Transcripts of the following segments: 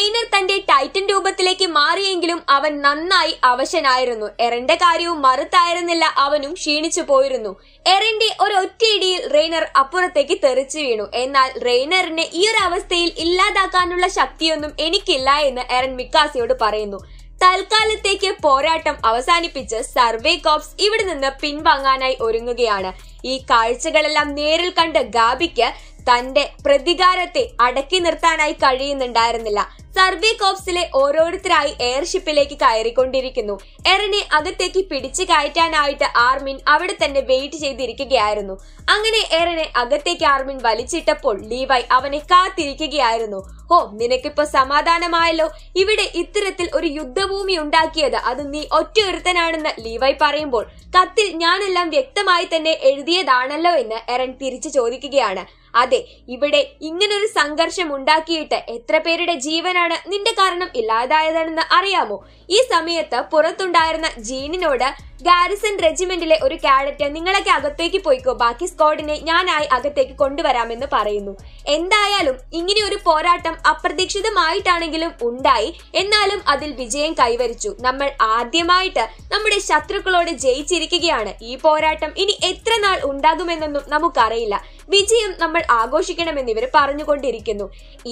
trainer തന്റെ Titan രൂപത്തിലേക്ക് മാറിയെങ്കിലും അവൻ നന്നായി അവശനായിരുന്നു എറിന്റെ കാര്യവും മറുത്തായിരുന്നില്ല അവനും ക്ഷീണിച്ചു പോയിരുന്നു എറിന്റെ ഒരു ഒറ്റയിടിയിൽ റെയ്നർ അപ്പുറത്തേക്ക് തെറിച്ചു വീണു എന്നാൽ റെയ്നറിനെ ഈ ഒരു അവസ്ഥയിൽ ഇല്ലാതാക്കാനുള്ള ശക്തിയൊന്നും എനിക്കില്ല എന്ന് എറൻ മിക്കാസിയോട് പറയുന്നു തൽക്കാലത്തേക്ക് പോരാട്ടം അവസാനിപ്പിച്ച് സർവേ കോപ്സ് ഇവിടെ നിന്ന് പിൻവാങ്ങാനായി ഒരുങ്ങുകയാണ് ഈ കാഴ്ചകളെല്ലാം നേരിൽ കണ്ട് ഗാബിക്ക് തന്റെ പ്രതികാരത്തെ അടക്കി നിർത്താനായി കഴിയുന്നുണ്ടായിരുന്നില്ല സർവേ കോപ്സിലെ ഓരോരുത്തരായി എയർഷിപ്പിലേക്ക് കയറിക്കൊണ്ടിരിക്കുന്നു എറിനെ അകത്തേക്ക് പിടിച്ചു കയറ്റാനായിട്ട് ആർമിൻ അവിടെ തന്നെ വെയിറ്റ് ചെയ്തിരിക്കുകയായിരുന്നു അങ്ങനെ എറിനെ അകത്തേക്ക് ആർമിൻ വലിച്ചിട്ടപ്പോൾ ലീവായി അവനെ കാത്തിരിക്കുകയായിരുന്നു ഓ നിനക്കിപ്പോ സമാധാനമായല്ലോ ഇവിടെ ഇത്തരത്തിൽ ഒരു യുദ്ധഭൂമി ഉണ്ടാക്കിയത് അത് നീ ഒറ്റയൊരുത്തനാണെന്ന് ലീവായി പറയുമ്പോൾ കത്തിൽ ഞാനെല്ലാം വ്യക്തമായി തന്നെ എഴുതിയതാണല്ലോ എന്ന് എറൻ തിരിച്ചു ചോദിക്കുകയാണ് അതെ ഇവിടെ ഇങ്ങനൊരു സംഘർഷം ഉണ്ടാക്കിയിട്ട് എത്ര പേരുടെ ജീവനാണ് നിന്റെ കാരണം ഇല്ലാതായതെന്ന് അറിയാമോ ഈ സമയത്ത് പുറത്തുണ്ടായിരുന്ന ജീനിനോട് ഗാരിസൺ റെജിമെന്റിലെ ഒരു കാഡറ്റ് നിങ്ങളൊക്കെ അകത്തേക്ക് പോയിക്കോ ബാക്കി സ്ക്വാഡിനെ ഞാനായി അകത്തേക്ക് കൊണ്ടുവരാമെന്ന് പറയുന്നു എന്തായാലും ഇങ്ങനെ ഒരു പോരാട്ടം അപ്രതീക്ഷിതമായിട്ടാണെങ്കിലും ഉണ്ടായി എന്നാലും അതിൽ വിജയം കൈവരിച്ചു നമ്മൾ ആദ്യമായിട്ട് നമ്മുടെ ശത്രുക്കളോട് ജയിച്ചിരിക്കുകയാണ് ഈ പോരാട്ടം ഇനി എത്ര നാൾ ഉണ്ടാകുമെന്നൊന്നും നമുക്കറിയില്ല വിജയം നമ്മൾ ആഘോഷിക്കണമെന്ന് ഇവർ പറഞ്ഞുകൊണ്ടിരിക്കുന്നു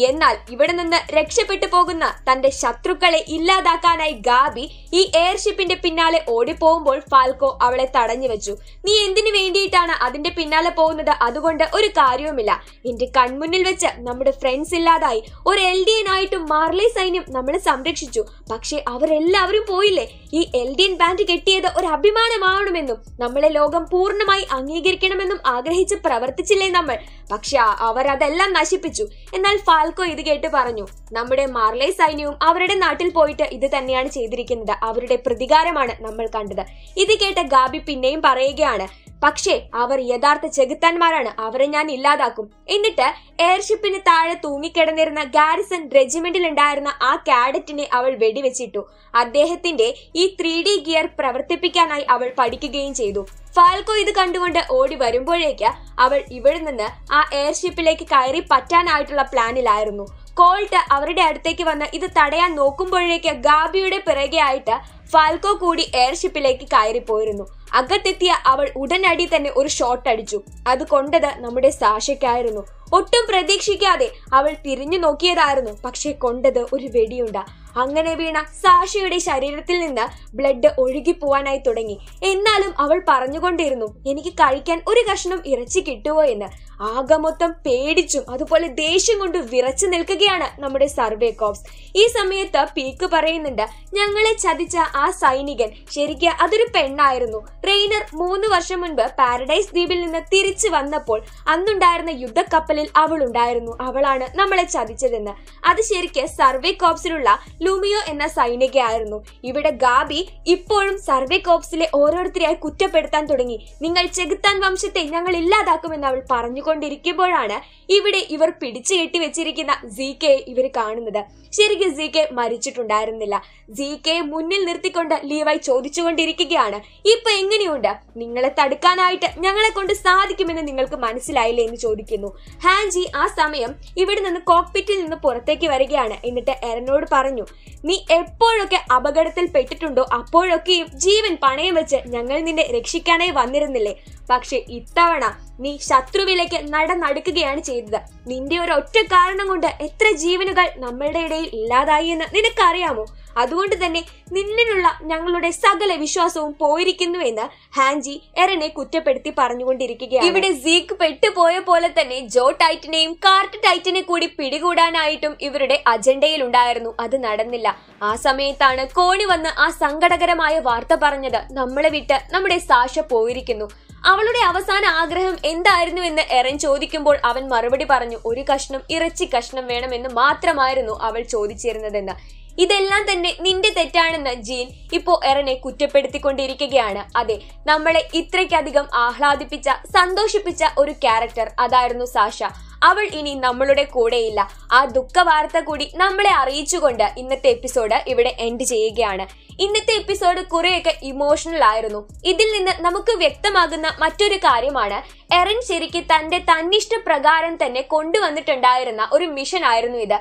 എന്നാൽ ഇവിടെ നിന്ന് രക്ഷപ്പെട്ടു പോകുന്ന തന്റെ ശത്രുക്കളെ ഇല്ലാതാക്കാനായി ഗാബി ഈ എയർഷിപ്പിന്റെ പിന്നാലെ ഓടിപ്പോകുമ്പോൾ ഫാൽക്കോ അവളെ തടഞ്ഞു വെച്ചു നീ എന്തിനു വേണ്ടിയിട്ടാണ് അതിന്റെ പിന്നാലെ പോകുന്നത് അതുകൊണ്ട് ഒരു കാര്യവുമില്ല എന്റെ കൺമുന്നിൽ വെച്ച് നമ്മുടെ ഫ്രണ്ട്സ് ഇല്ലാതായി ഒരു എൽ ഡി എൻ ആയിട്ടും മാർലി സൈന്യം നമ്മളെ സംരക്ഷിച്ചു പക്ഷേ അവരെല്ലാവരും പോയില്ലേ ഈ എൽ ഡി എൻ ബ്രാൻഡ് കെട്ടിയത് ഒരു അഭിമാനമാവണമെന്നും നമ്മളെ ലോകം പൂർണ്ണമായി അംഗീകരിക്കണമെന്നും ആഗ്രഹിച്ച് പ്രവർത്തിച്ചില്ലേ നമ്മൾ പക്ഷെ അവർ അതെല്ലാം നശിപ്പിച്ചു എന്നാൽ ഫാൽക്കോ ഇത് കേട്ട് പറഞ്ഞു നമ്മുടെ മാർലൈ സൈന്യവും അവരുടെ നാട്ടിൽ പോയിട്ട് ഇത് തന്നെയാണ് ചെയ്തിരിക്കുന്നത് അവരുടെ പ്രതികാരമാണ് നമ്മൾ കണ്ടത് ഇത് കേട്ട ഗാബി പിന്നെയും പറയുകയാണ് പക്ഷേ അവർ യഥാർത്ഥ ചെകുത്താന്മാരാണ് അവരെ ഞാൻ ഇല്ലാതാക്കും എന്നിട്ട് എയർഷിപ്പിന് താഴെ തൂങ്ങിക്കിടന്നിരുന്ന ഗാരിസൺ റെജിമെന്റിൽ ഉണ്ടായിരുന്ന ആ കാഡറ്റിനെ അവൾ വെടിവെച്ചിട്ടു അദ്ദേഹത്തിന്റെ ഈ ത്രീ ഡി ഗിയർ പ്രവർത്തിപ്പിക്കാനായി അവൾ പഠിക്കുകയും ചെയ്തു ഫാൽക്കോ ഇത് കണ്ടുകൊണ്ട് ഓടി വരുമ്പോഴേക്ക് അവൾ ഇവിടെ നിന്ന് ആ എയർഷിപ്പിലേക്ക് കയറി പറ്റാനായിട്ടുള്ള പ്ലാനിലായിരുന്നു കോൾട്ട് അവരുടെ അടുത്തേക്ക് വന്ന് ഇത് തടയാൻ നോക്കുമ്പോഴേക്ക് ഗാബിയുടെ പിറകെ ആയിട്ട് ഫാൽക്കോ കൂടി എയർഷിപ്പിലേക്ക് കയറിപ്പോയിരുന്നു അകത്തെത്തിയ അവൾ ഉടനടി തന്നെ ഒരു ഷോട്ട് അടിച്ചു അത് കൊണ്ടത് നമ്മുടെ സാഷയ്ക്കായിരുന്നു ഒട്ടും പ്രതീക്ഷിക്കാതെ അവൾ തിരിഞ്ഞു നോക്കിയതായിരുന്നു പക്ഷെ കൊണ്ടത് ഒരു വെടിയുണ്ട അങ്ങനെ വീണ സാഷയുടെ ശരീരത്തിൽ നിന്ന് ബ്ലഡ് ഒഴുകി പോവാനായി തുടങ്ങി എന്നാലും അവൾ പറഞ്ഞുകൊണ്ടിരുന്നു എനിക്ക് കഴിക്കാൻ ഒരു കഷ്ണം ഇറച്ചി കിട്ടുമോ എന്ന് ആകെ മൊത്തം പേടിച്ചും അതുപോലെ ദേഷ്യം കൊണ്ട് വിറച്ചു നിൽക്കുകയാണ് നമ്മുടെ സർവേ കോപ്സ് ഈ സമയത്ത് പീക്ക് പറയുന്നുണ്ട് ഞങ്ങളെ ചതിച്ച ആ സൈനികൻ ശരിക്ക് അതൊരു പെണ്ണായിരുന്നു റെയ്നർ മൂന്ന് വർഷം മുൻപ് പാരഡൈസ് ദ്വീപിൽ നിന്ന് തിരിച്ചു വന്നപ്പോൾ അന്നുണ്ടായിരുന്ന യുദ്ധക്കപ്പലിൽ അവൾ ഉണ്ടായിരുന്നു അവളാണ് നമ്മളെ ചതിച്ചതെന്ന് അത് ശരിക്ക് സർവേ കോപ്സിലുള്ള ലൂമിയോ എന്ന സൈനികയായിരുന്നു ഇവിടെ ഗാബി ഇപ്പോഴും സർവേ കോപ്സിലെ ഓരോരുത്തരെയായി കുറ്റപ്പെടുത്താൻ തുടങ്ങി നിങ്ങൾ ചെകുത്താൻ വംശത്തെ ഞങ്ങൾ ഇല്ലാതാക്കുമെന്ന് അവൾ പറഞ്ഞു കൊണ്ടിരിക്കുമ്പോഴാണ് ഇവിടെ ഇവർ പിടിച്ചു കെട്ടി വെച്ചിരിക്കുന്ന സി കെ ഇവർ കാണുന്നത് ശരിക്കും സി കെ മരിച്ചിട്ടുണ്ടായിരുന്നില്ല സി കെ മുന്നിൽ നിർത്തിക്കൊണ്ട് ലീവായി ചോദിച്ചുകൊണ്ടിരിക്കുകയാണ് ഇപ്പൊ എങ്ങനെയുണ്ട് നിങ്ങളെ തടുക്കാനായിട്ട് ഞങ്ങളെ കൊണ്ട് സാധിക്കുമെന്ന് നിങ്ങൾക്ക് മനസ്സിലായില്ലേ എന്ന് ചോദിക്കുന്നു ഹാൻജി ആ സമയം ഇവിടെ നിന്ന് കോക്പിറ്റിൽ നിന്ന് പുറത്തേക്ക് വരികയാണ് എന്നിട്ട് എരനോട് പറഞ്ഞു നീ എപ്പോഴൊക്കെ അപകടത്തിൽ പെട്ടിട്ടുണ്ടോ അപ്പോഴൊക്കെയും ജീവൻ പണയം വെച്ച് ഞങ്ങൾ നിന്നെ രക്ഷിക്കാനായി വന്നിരുന്നില്ലേ പക്ഷെ ഇത്തവണ നീ ശത്രുവിലേക്ക് നട നടക്കുകയാണ് ചെയ്തത് നിന്റെ ഒരു ഒറ്റ കാരണം കൊണ്ട് എത്ര ജീവനുകൾ നമ്മളുടെ ഇടയിൽ ഇല്ലാതായി എന്ന് നിനക്കറിയാമോ അതുകൊണ്ട് തന്നെ നിന്നിലുള്ള ഞങ്ങളുടെ സകല വിശ്വാസവും പോയിരിക്കുന്നു എന്ന് ഹാൻജി എറനെ കുറ്റപ്പെടുത്തി പറഞ്ഞുകൊണ്ടിരിക്കുകയാണ് ഇവിടെ സീക്ക് പെട്ടുപോയ പോലെ തന്നെ ജോ ടൈറ്റിനെയും കാർട്ട് ടൈറ്റിനെ കൂടി പിടികൂടാനായിട്ടും ഇവരുടെ അജണ്ടയിൽ ഉണ്ടായിരുന്നു അത് നടന്നില്ല ആ സമയത്താണ് കോണി വന്ന് ആ സങ്കടകരമായ വാർത്ത പറഞ്ഞത് നമ്മളെ വിട്ട് നമ്മുടെ സാഷ പോയിരിക്കുന്നു അവളുടെ അവസാന ആഗ്രഹം എന്തായിരുന്നു എന്ന് എറൻ ചോദിക്കുമ്പോൾ അവൻ മറുപടി പറഞ്ഞു ഒരു കഷ്ണം ഇറച്ചി കഷ്ണം വേണമെന്ന് മാത്രമായിരുന്നു അവൾ ചോദിച്ചിരുന്നതെന്ന് ഇതെല്ലാം തന്നെ നിന്റെ തെറ്റാണെന്ന് ജീൻ ഇപ്പോ എറനെ കുറ്റപ്പെടുത്തിക്കൊണ്ടിരിക്കുകയാണ് അതെ നമ്മളെ ഇത്രയ്ക്കധികം ആഹ്ലാദിപ്പിച്ച സന്തോഷിപ്പിച്ച ഒരു ക്യാരക്ടർ അതായിരുന്നു സാഷ അവൾ ഇനി നമ്മളുടെ കൂടെയില്ല ആ ദുഃഖ വാർത്ത കൂടി നമ്മളെ അറിയിച്ചുകൊണ്ട് ഇന്നത്തെ എപ്പിസോഡ് ഇവിടെ എൻഡ് ചെയ്യുകയാണ് ഇന്നത്തെ എപ്പിസോഡ് കുറെയൊക്കെ ഇമോഷണൽ ആയിരുന്നു ഇതിൽ നിന്ന് നമുക്ക് വ്യക്തമാകുന്ന മറ്റൊരു കാര്യമാണ് എറൻ ശരിക്ക് തന്റെ തന്നിഷ്ട പ്രകാരം തന്നെ കൊണ്ടുവന്നിട്ടുണ്ടായിരുന്ന ഒരു മിഷൻ ആയിരുന്നു ഇത്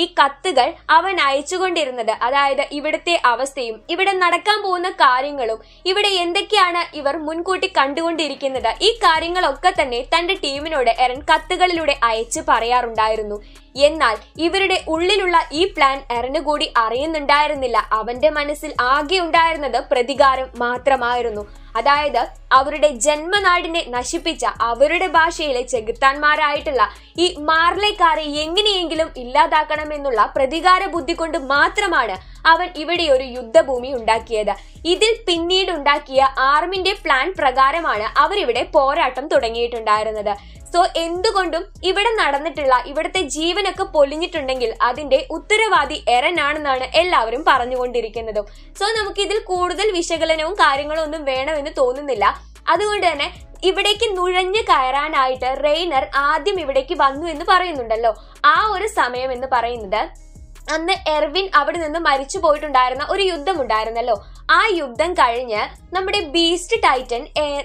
ഈ കത്തുകൾ അവൻ അയച്ചുകൊണ്ടിരുന്നത് അതായത് ഇവിടുത്തെ അവസ്ഥയും ഇവിടെ നടക്കാൻ പോകുന്ന കാര്യങ്ങളും ഇവിടെ എന്തൊക്കെയാണ് ഇവർ മുൻകൂട്ടി കണ്ടുകൊണ്ടിരിക്കുന്നത് ഈ കാര്യങ്ങളൊക്കെ തന്നെ തന്റെ ടീമിനോട് എറൻ കത്തുകളിലൂടെ അയച്ച് പറയാറുണ്ടായിരുന്നു എന്നാൽ ഇവരുടെ ഉള്ളിലുള്ള ഈ പ്ലാൻ എറനുകൂടി അറിയുന്നുണ്ടായിരുന്നില്ല അവന്റെ മനസ്സിൽ ആകെ ഉണ്ടായിരുന്നത് പ്രതികാരം മാത്രമായിരുന്നു അതായത് അവരുടെ ജന്മനാടിനെ നശിപ്പിച്ച അവരുടെ ഭാഷയിലെ ചെകുത്താന്മാരായിട്ടുള്ള ഈ മാർലേക്കാരെ എങ്ങനെയെങ്കിലും ഇല്ലാതാക്കണമെന്നുള്ള പ്രതികാര ബുദ്ധി കൊണ്ട് മാത്രമാണ് അവൻ ഇവിടെ ഒരു യുദ്ധഭൂമി ഉണ്ടാക്കിയത് ഇതിൽ പിന്നീട് ഉണ്ടാക്കിയ ആർമിന്റെ പ്ലാൻ പ്രകാരമാണ് അവരിവിടെ പോരാട്ടം തുടങ്ങിയിട്ടുണ്ടായിരുന്നത് സോ എന്തുകൊണ്ടും ഇവിടെ നടന്നിട്ടുള്ള ഇവിടുത്തെ ജീവനൊക്കെ പൊലിഞ്ഞിട്ടുണ്ടെങ്കിൽ അതിന്റെ ഉത്തരവാദി എറനാണെന്നാണ് എല്ലാവരും പറഞ്ഞുകൊണ്ടിരിക്കുന്നത് സോ നമുക്ക് ഇതിൽ കൂടുതൽ വിശകലനവും കാര്യങ്ങളും ഒന്നും വേണമെന്ന് തോന്നുന്നില്ല അതുകൊണ്ട് തന്നെ ഇവിടേക്ക് നുഴഞ്ഞു കയറാനായിട്ട് റെയ്നർ ആദ്യം ഇവിടേക്ക് വന്നു എന്ന് പറയുന്നുണ്ടല്ലോ ആ ഒരു സമയം എന്ന് പറയുന്നത് അന്ന് എർവിൻ അവിടെ നിന്ന് മരിച്ചു പോയിട്ടുണ്ടായിരുന്ന ഒരു യുദ്ധം ഉണ്ടായിരുന്നല്ലോ ആ യുദ്ധം കഴിഞ്ഞ് നമ്മുടെ ബീസ്റ്റ് ടൈറ്റൻ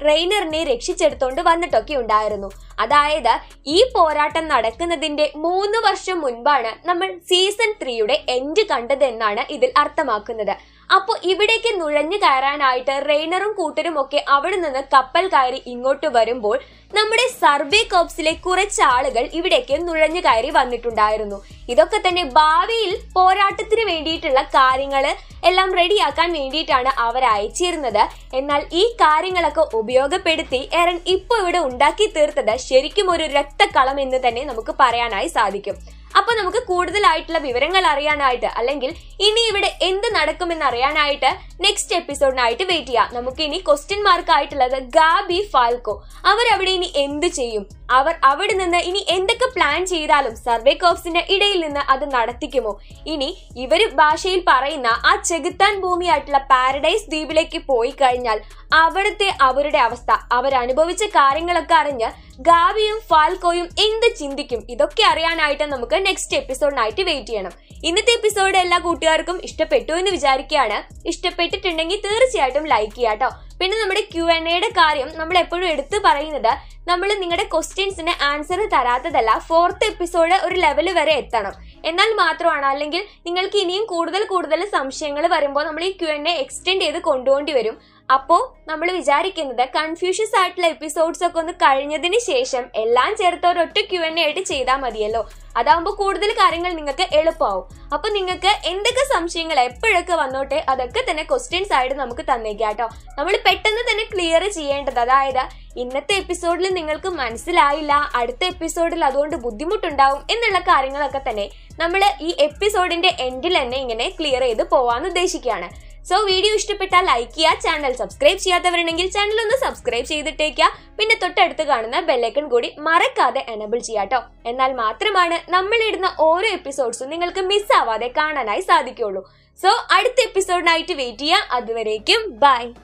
റെയ്നറിനെ രക്ഷിച്ചെടുത്തോണ്ട് വന്നിട്ടൊക്കെ ഉണ്ടായിരുന്നു അതായത് ഈ പോരാട്ടം നടക്കുന്നതിന്റെ മൂന്ന് വർഷം മുൻപാണ് നമ്മൾ സീസൺ ത്രീയുടെ എൻഡ് കണ്ടത് എന്നാണ് ഇതിൽ അർത്ഥമാക്കുന്നത് അപ്പോൾ ഇവിടേക്ക് നുഴഞ്ഞു കയറാനായിട്ട് റെയ്നറും കൂട്ടരും ഒക്കെ അവിടെ നിന്ന് കപ്പൽ കയറി ഇങ്ങോട്ട് വരുമ്പോൾ നമ്മുടെ സർവേ കോപ്സിലെ കുറച്ച് ആളുകൾ ഇവിടേക്ക് നുഴഞ്ഞു കയറി വന്നിട്ടുണ്ടായിരുന്നു ഇതൊക്കെ തന്നെ ഭാവിയിൽ പോരാട്ടത്തിന് വേണ്ടിയിട്ടുള്ള കാര്യങ്ങൾ എല്ലാം റെഡിയാക്കാൻ വേണ്ടിയിട്ടാണ് അവർ അയച്ചിരുന്നത് എന്നാൽ ഈ കാര്യങ്ങളൊക്കെ ഉപയോഗപ്പെടുത്തി എറൻ ഇപ്പോൾ ഇവിടെ ഉണ്ടാക്കി തീർത്തത് ശരിക്കും ഒരു രക്തക്കളം എന്ന് തന്നെ നമുക്ക് പറയാനായി സാധിക്കും അപ്പോൾ നമുക്ക് കൂടുതലായിട്ടുള്ള വിവരങ്ങൾ അറിയാനായിട്ട് അല്ലെങ്കിൽ ഇനി ഇവിടെ എന്ത് നടക്കുമെന്ന് അറിയാനായിട്ട് നെക്സ്റ്റ് എപ്പിസോഡിനായിട്ട് വെയിറ്റ് ചെയ്യാം നമുക്ക് ഇനി ക്വസ്റ്റ്യൻ മാർക്ക് ആയിട്ടുള്ളത് ഗാബി ഫാൽക്കോ അവരവിടെ ഇനി എന്ത് ചെയ്യും അവർ അവിടെ നിന്ന് ഇനി എന്തൊക്കെ പ്ലാൻ ചെയ്താലും സർവേ കോപ്സിന്റെ ഇടയിൽ നിന്ന് അത് നടത്തിക്കുമോ ഇനി ഇവർ ഭാഷയിൽ പറയുന്ന ആ ചെകുത്താൻ ഭൂമിയായിട്ടുള്ള പാരഡൈസ് ദ്വീപിലേക്ക് പോയി കഴിഞ്ഞാൽ അവിടുത്തെ അവരുടെ അവസ്ഥ അവരനുഭവിച്ച കാര്യങ്ങളൊക്കെ അറിഞ്ഞ് ഗാബിയും ഫാൽക്കോയും എന്ത് ചിന്തിക്കും ഇതൊക്കെ അറിയാനായിട്ട് നമുക്ക് നെക്സ്റ്റ് എപ്പിസോഡിനായിട്ട് വെയിറ്റ് ചെയ്യണം ഇന്നത്തെ എപ്പിസോഡ് എല്ലാ കൂട്ടുകാർക്കും ഇഷ്ടപ്പെട്ടു എന്ന് വിചാരിക്കുകയാണ് ഇഷ്ടപ്പെട്ടിട്ടുണ്ടെങ്കിൽ തീർച്ചയായിട്ടും ലൈക്ക് ചെയ്യാട്ടോ പിന്നെ നമ്മുടെ ക്യു എൻ എയുടെ കാര്യം നമ്മൾ എപ്പോഴും എടുത്തു പറയുന്നത് നമ്മൾ നിങ്ങളുടെ ക്വസ്റ്റ്യൻസിന് ആൻസർ തരാത്തതല്ല ഫോർത്ത് എപ്പിസോഡ് ഒരു ലെവൽ വരെ എത്തണം എന്നാൽ മാത്രമാണ് അല്ലെങ്കിൽ നിങ്ങൾക്ക് ഇനിയും കൂടുതൽ കൂടുതൽ സംശയങ്ങൾ വരുമ്പോൾ നമ്മൾ ഈ ക്യു എൻ എ എക്സ്റ്റെൻഡ് ചെയ്ത് കൊണ്ടുപോകേണ്ടി വരും അപ്പോ നമ്മൾ വിചാരിക്കുന്നത് കൺഫ്യൂഷ്യസ് ആയിട്ടുള്ള എപ്പിസോഡ്സ് ഒക്കെ ഒന്ന് കഴിഞ്ഞതിന് ശേഷം എല്ലാം ചേർത്ത് ഒരൊറ്റ ക്യു എൻ ആയിട്ട് ചെയ്താൽ മതിയല്ലോ അതാവുമ്പോൾ കൂടുതൽ കാര്യങ്ങൾ നിങ്ങൾക്ക് എളുപ്പമാവും അപ്പോൾ നിങ്ങൾക്ക് എന്തൊക്കെ സംശയങ്ങൾ എപ്പോഴൊക്കെ വന്നോട്ടെ അതൊക്കെ തന്നെ ക്വസ്റ്റ്യൻസ് ആയിട്ട് നമുക്ക് തന്നേക്കാം കേട്ടോ നമ്മൾ പെട്ടെന്ന് തന്നെ ക്ലിയർ ചെയ്യേണ്ടത് അതായത് ഇന്നത്തെ എപ്പിസോഡിൽ നിങ്ങൾക്ക് മനസ്സിലായില്ല അടുത്ത എപ്പിസോഡിൽ അതുകൊണ്ട് ബുദ്ധിമുട്ടുണ്ടാവും എന്നുള്ള കാര്യങ്ങളൊക്കെ തന്നെ നമ്മൾ ഈ എപ്പിസോഡിന്റെ എൻഡിൽ തന്നെ ഇങ്ങനെ ക്ലിയർ ചെയ്ത് പോവാൻ ഉദ്ദേശിക്കുകയാണ് സോ വീഡിയോ ഇഷ്ടപ്പെട്ടാൽ ലൈക്ക് ചെയ്യുക ചാനൽ സബ്സ്ക്രൈബ് ചെയ്യാത്തവരുണ്ടെങ്കിൽ ചാനൽ ഒന്ന് സബ്സ്ക്രൈബ് ചെയ്തിട്ടേക്കുക പിന്നെ തൊട്ടടുത്ത് കാണുന്ന ബെല്ലൈക്കൺ കൂടി മറക്കാതെ എനബിൾ ചെയ്യാട്ടോ എന്നാൽ മാത്രമാണ് നമ്മൾ ഇടുന്ന ഓരോ എപ്പിസോഡ്സും നിങ്ങൾക്ക് മിസ്സാവാതെ കാണാനായി സാധിക്കുള്ളൂ സോ അടുത്ത എപ്പിസോഡിനായിട്ട് വെയിറ്റ് ചെയ്യുക അതുവരേക്കും ബൈ